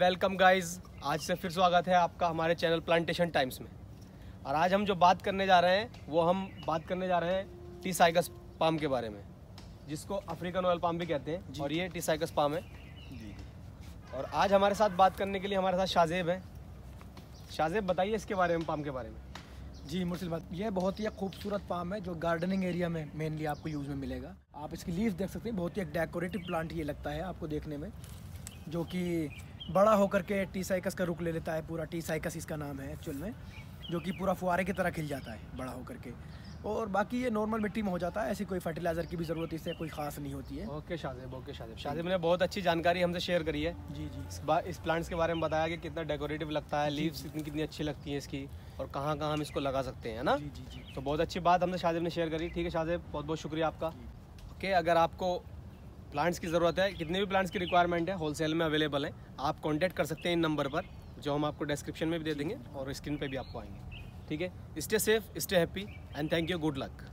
welcome guys आज से फिर स्वागत है आपका हमारे चैनल प्लांटेशन टाइम्स में और आज हम जो बात करने जा रहे हैं वो हम बात करने जा रहे हैं टी साइकस पाम के बारे में जिसको अफ्रीकन ऑयल पाम भी कहते हैं और ये टी साइकस पाम है जी और आज हमारे साथ बात करने के लिए हमारे साथ शाहजेब हैं शाहजेब बताइए इसके बारे में पाम के बारे में जी बात ये बहुत ही खूबसूरत पाम है जो गार्डनिंग एरिया में मेनली आपको यूज़ में मिलेगा आप इसकी लीव देख सकते हैं बहुत ही एक डेकोरेटिव प्लांट ये लगता है आपको देखने में जो कि बड़ा होकर के टी साइकस का रुख ले लेता है पूरा टी साइकस इसका नाम है एक्चुअल में जो कि पूरा फुहारे की तरह खिल जाता है बड़ा होकर के और बाकी ये नॉर्मल मिट्टी में हो जाता है ऐसी कोई फर्टिलाइजर की भी ज़रूरत इससे कोई खास नहीं होती है ओके शाजिब ओके शाजिब शाहेब ने बहुत अच्छी जानकारी हमसे शेयर करी है जी जी इस, इस प्लांट्स के बारे में बताया कि कितना डेकोरेटिव लगता है लीव्स कितनी कितनी अच्छी लगती हैं इसकी और कहाँ कहाँ हम इसको लगा सकते हैं ना जी जी तो बहुत अच्छी बात हमने शाजिब ने शेयर करी ठीक है शाहेब बहुत बहुत शुक्रिया आपका ओके अगर आपको प्लांट्स की ज़रूरत है कितने भी प्लांट्स की रिक्वायरमेंट है होलसेल में अवेलेबल है आप कॉन्टैक्ट कर सकते हैं इन नंबर पर जो हम आपको डिस्क्रिप्शन में भी दे देंगे और स्क्रीन पर भी आपको आएंगे ठीक है stay safe stay happy and thank you good luck